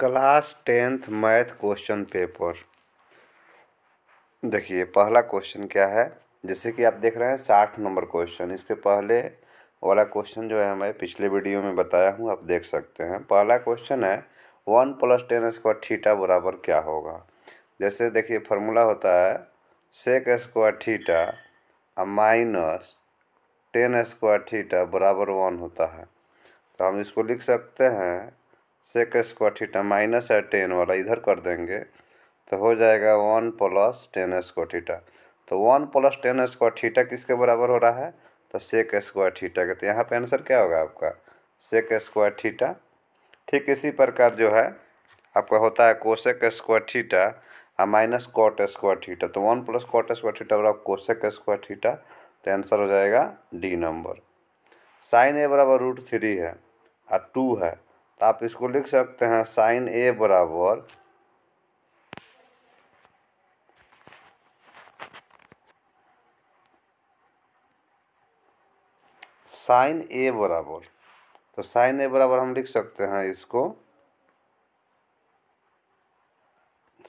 class tenth math question paper देखिए पहला question क्या है जैसे कि आप देख रहे हैं साठ नंबर क्वेश्चन इसके पहले वाला क्वेश्चन जो है मैं पिछले वीडियो में बताया हूँ आप देख सकते हैं पहला क्वेश्चन है one plus tan square theta बराबर क्या होगा जैसे देखिए फॉर्मूला होता है सेक स्क्वायर और माइनस टेन स्क्वायर थीटा बराबर वन होता है तो हम इसको लिख सकते हैं सेक स्क्वायर थीटा माइनस है टेन वाला इधर कर देंगे तो हो जाएगा one plus tan square theta तो one plus tan square theta किसके बराबर हो रहा है तो सेक स्क्वायर थीटा के तो यहाँ पे आंसर क्या होगा आपका सेक स्क्वायर थीटा ठीक इसी प्रकार जो है आपका होता है कोशेक स्क्वायर थीटा और माइनस कॉट स्क्वायर थीटा तो one plus cot square theta बराबर कोशेक स्क्वायर थीटा तो आंसर हो जाएगा डी नंबर साइन ए बराबर रूट थ्री है और टू है तो आप इसको लिख सकते हैं साइन ए बराबर साइन ए बराबर तो साइन ए बराबर हम लिख सकते हैं इसको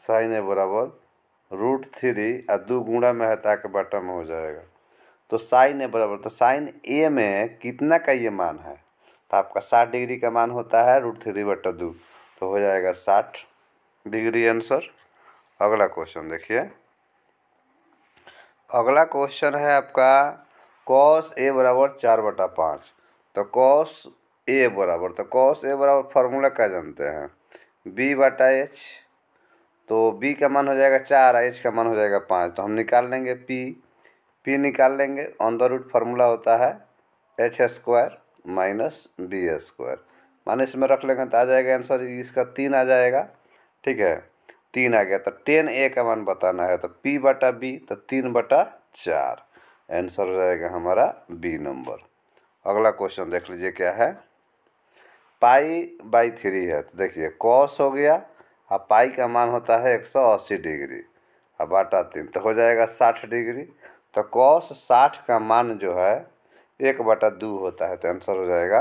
साइन ए बराबर रूट थ्री और दो गुणा में है ताकि बटम हो जाएगा तो साइन ए बराबर तो साइन ए में कितना का ये मान है तो आपका साठ डिग्री का मान होता है रूट थ्री बटा दो तो हो जाएगा साठ डिग्री आंसर अगला क्वेश्चन देखिए अगला क्वेश्चन है आपका कॉस ए बराबर चार बटा पाँच तो कॉस ए बराबर तो कॉस ए बराबर फार्मूला क्या जानते हैं बी बटा एच तो बी का मान हो जाएगा चार एच का मान हो जाएगा पाँच तो हम निकाल लेंगे पी पी निकाल लेंगे ऑन द रूट फार्मूला होता है H square minus B square माने इसमें रख लेंगे तो आ जाएगा आंसर इसका तीन आ जाएगा ठीक है तीन आ गया तो टेन ए का मान बताना है तो पी बटा बी तो तीन बटा चार आंसर हो जाएगा हमारा बी नंबर अगला क्वेश्चन देख लीजिए क्या है पाई बाई थ्री है तो देखिए कॉस हो गया और पाई का मान होता है एक सौ अस्सी डिग्री और बाटा तीन तो हो जाएगा साठ डिग्री तो कॉस साठ का मान जो है एक बटा दो होता है तो आंसर हो जाएगा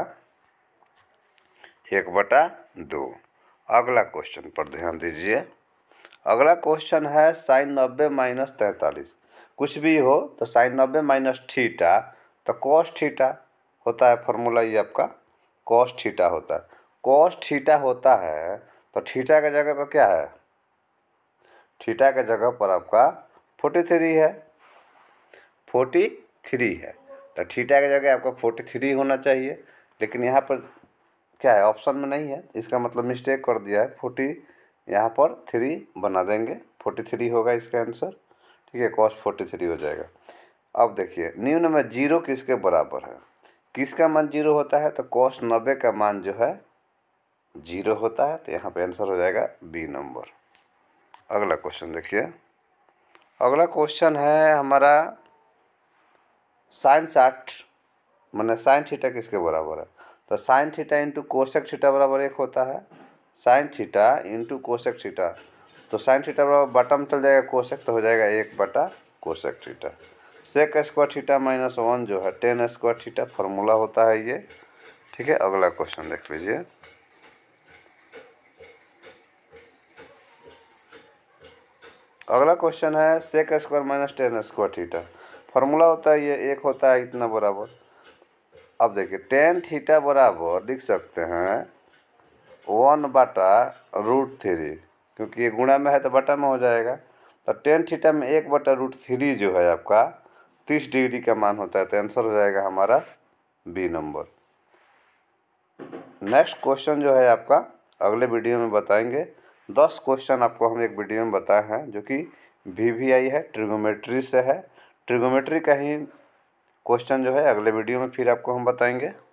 एक बटा दो अगला क्वेश्चन पर ध्यान दीजिए अगला क्वेश्चन है साइन नब्बे माइनस तैंतालीस कुछ भी हो तो साइन नब्बे माइनस ठीटा तो कॉस ठीटा होता है फॉर्मूला ये आपका कॉस ठीटा होता है कॉस ठीटा होता है तो ठीटा के जगह पर क्या है ठीटा के जगह पर आपका फोर्टी थ्री है फोर्टी थ्री है तो थीटा की जगह आपका फोर्टी थ्री होना चाहिए लेकिन यहाँ पर क्या है ऑप्शन में नहीं है इसका मतलब मिस्टेक कर दिया है फोर्टी यहाँ पर थ्री बना देंगे फोर्टी थ्री होगा इसका आंसर ठीक है कॉस फोर्टी थ्री हो जाएगा अब देखिए न्यून में जीरो किसके बराबर है किसका मान जीरो होता है तो कॉस नब्बे का मान जो है जीरो होता है तो यहाँ पर आंसर हो जाएगा बी नंबर अगला क्वेश्चन देखिए अगला क्वेश्चन है हमारा साइन साठ मैंने साइन थीटा किसके बराबर है तो sine theta into cosec theta बराबर एक होता है sine theta into cosec theta तो साइन थीटा बराबर बटम चल जाएगा कोशक तो हो जाएगा एक बटा cosec theta sec square theta minus one जो है टेन स्क्वायर थीटा फॉर्मूला होता है ये ठीक है अगला क्वेश्चन देख लीजिए अगला क्वेश्चन है sec square minus tan square theta formula होता है ये एक होता है इतना बराबर अब देखिए टेन थीटा बराबर लिख सकते हैं वन बाटा रूट थ्री क्योंकि ये गुणा में है तो बटा में हो जाएगा तो टेन थीटा में एक बटा रूट थ्री जो है आपका तीस डिग्री का मान होता है तो आंसर हो जाएगा हमारा बी नंबर नेक्स्ट क्वेश्चन जो है आपका अगले वीडियो में बताएंगे दस क्वेश्चन आपको हम एक वीडियो में बताए हैं जो कि वी है ट्रिगोमेट्री से है ट्रिगोमेट्री का ही क्वेश्चन जो है अगले वीडियो में फिर आपको हम बताएंगे